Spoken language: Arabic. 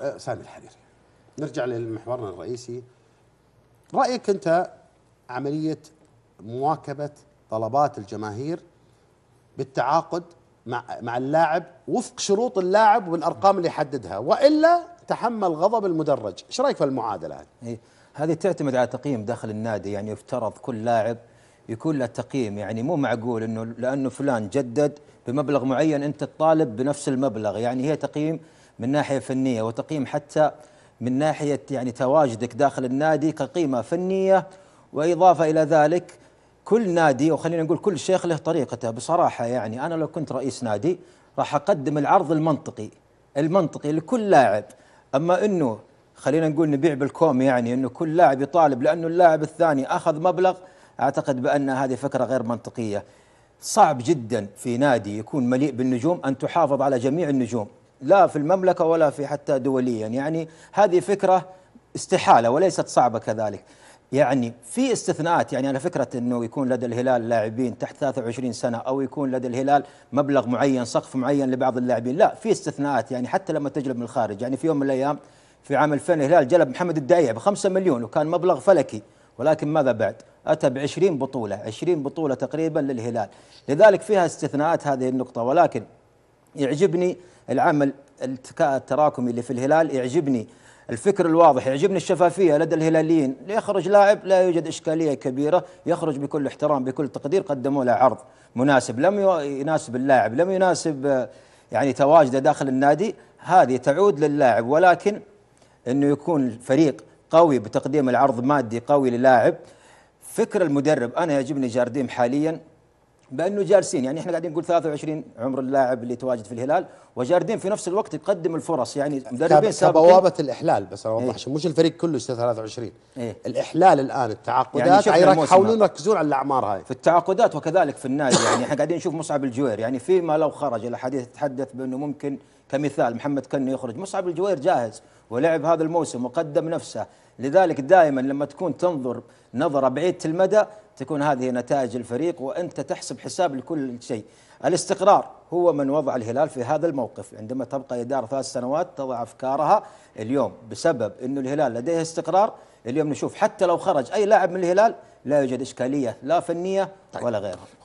أه، سامي الحريري نرجع لمحورنا الرئيسي رأيك أنت عملية مواكبة طلبات الجماهير بالتعاقد مع مع اللاعب وفق شروط اللاعب والارقام اللي حددها والا تحمل غضب المدرج، ايش رايك في المعادله هذه؟ إيه هذه تعتمد على تقييم داخل النادي يعني يفترض كل لاعب يكون له تقييم يعني مو معقول انه لانه فلان جدد بمبلغ معين انت تطالب بنفس المبلغ يعني هي تقييم من ناحيه فنيه وتقييم حتى من ناحيه يعني تواجدك داخل النادي كقيمه فنيه واضافه الى ذلك كل نادي وخلينا نقول كل شيخ له طريقته بصراحه يعني انا لو كنت رئيس نادي راح اقدم العرض المنطقي المنطقي لكل لاعب اما انه خلينا نقول نبيع بالكوم يعني انه كل لاعب يطالب لانه اللاعب الثاني اخذ مبلغ اعتقد بان هذه فكره غير منطقيه صعب جدا في نادي يكون مليء بالنجوم ان تحافظ على جميع النجوم لا في المملكة ولا في حتى دوليا يعني هذه فكرة استحالة وليست صعبة كذلك يعني في استثناءات يعني على فكرة أنه يكون لدى الهلال لاعبين تحت 23 سنة أو يكون لدى الهلال مبلغ معين سقف معين لبعض اللاعبين لا في استثناءات يعني حتى لما تجلب من الخارج يعني في يوم من الأيام في عام 2000 الهلال جلب محمد الدعيع ب 5 مليون وكان مبلغ فلكي ولكن ماذا بعد؟ أتى ب 20 بطولة 20 بطولة تقريبا للهلال لذلك فيها استثناءات هذه النقطة ولكن يعجبني العمل التراكمي اللي في الهلال يعجبني الفكر الواضح يعجبني الشفافيه لدى الهلاليين ليخرج لاعب لا يوجد اشكاليه كبيره يخرج بكل احترام بكل تقدير قدموا له عرض مناسب لم يناسب اللاعب لم يناسب آه، يعني تواجده داخل النادي هذه تعود للاعب ولكن انه يكون الفريق قوي بتقديم العرض مادي قوي للاعب فكر المدرب انا يعجبني جارديم حاليا بانه جالسين يعني احنا قاعدين نقول 23 عمر اللاعب اللي تواجد في الهلال وجاردين في نفس الوقت يقدم الفرص يعني مدربين سابقين بوابه الاحلال بس انا اوضح إيه. مش الفريق كله يصير 23 ايه؟ الاحلال الان التعاقدات يعني يحاولون يركزون على الاعمار هاي في التعاقدات وكذلك في النادي يعني احنا قاعدين نشوف مصعب الجوير يعني فيما لو خرج الاحاديث تتحدث بانه ممكن كمثال محمد كنو يخرج مصعب الجوير جاهز ولعب هذا الموسم وقدم نفسه لذلك دائما لما تكون تنظر نظره بعيده المدى تكون هذه نتائج الفريق وأنت تحسب حساب لكل شيء الاستقرار هو من وضع الهلال في هذا الموقف عندما تبقى إدارة ثلاث سنوات تضع أفكارها اليوم بسبب أن الهلال لديه استقرار اليوم نشوف حتى لو خرج أي لاعب من الهلال لا يوجد إشكالية لا فنية طيب. ولا غيرها